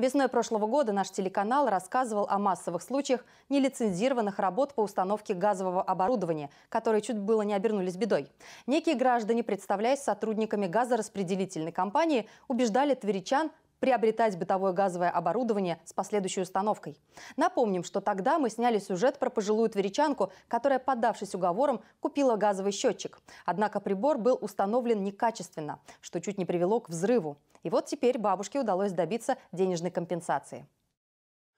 Весной прошлого года наш телеканал рассказывал о массовых случаях нелицензированных работ по установке газового оборудования, которые чуть было не обернулись бедой. Некие граждане, представляясь сотрудниками газораспределительной компании, убеждали тверичан приобретать бытовое газовое оборудование с последующей установкой. Напомним, что тогда мы сняли сюжет про пожилую тверичанку, которая, поддавшись уговорам, купила газовый счетчик. Однако прибор был установлен некачественно, что чуть не привело к взрыву. И вот теперь бабушке удалось добиться денежной компенсации.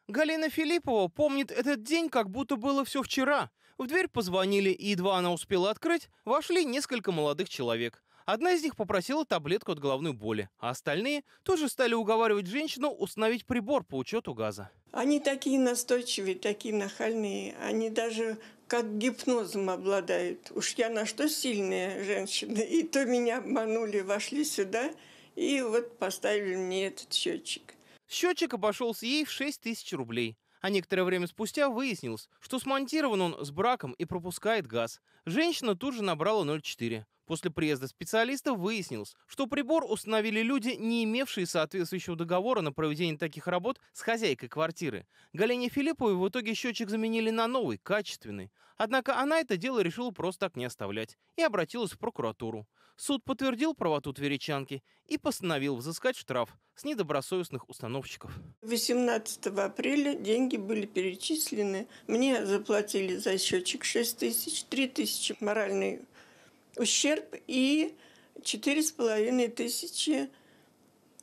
Галина Филиппова помнит этот день, как будто было все вчера. В дверь позвонили, и едва она успела открыть, вошли несколько молодых человек. Одна из них попросила таблетку от головной боли, а остальные тоже стали уговаривать женщину установить прибор по учету газа. Они такие настойчивые, такие нахальные. Они даже как гипнозом обладают. Уж я на что сильная женщина. И то меня обманули, вошли сюда и вот поставили мне этот счетчик. Счетчик обошелся ей в 6 тысяч рублей. А некоторое время спустя выяснилось, что смонтирован он с браком и пропускает газ. Женщина тут же набрала 04. После приезда специалиста выяснилось, что прибор установили люди, не имевшие соответствующего договора на проведение таких работ с хозяйкой квартиры. Галине Филипповой в итоге счетчик заменили на новый, качественный. Однако она это дело решила просто так не оставлять и обратилась в прокуратуру. Суд подтвердил правоту тверичанки и постановил взыскать штраф с недобросовестных установщиков. 18 апреля деньги были перечислены. Мне заплатили за счетчик 6 тысяч, 3 тысячи моральный ущерб и четыре с половиной тысячи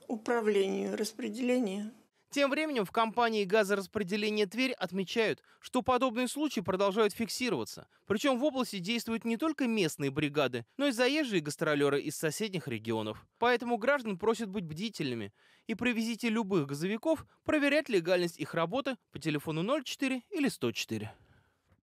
управлению, распределения. Тем временем в компании газораспределения Тверь» отмечают, что подобные случаи продолжают фиксироваться. Причем в области действуют не только местные бригады, но и заезжие гастролеры из соседних регионов. Поэтому граждан просят быть бдительными и при визите любых газовиков проверять легальность их работы по телефону 04 или 104.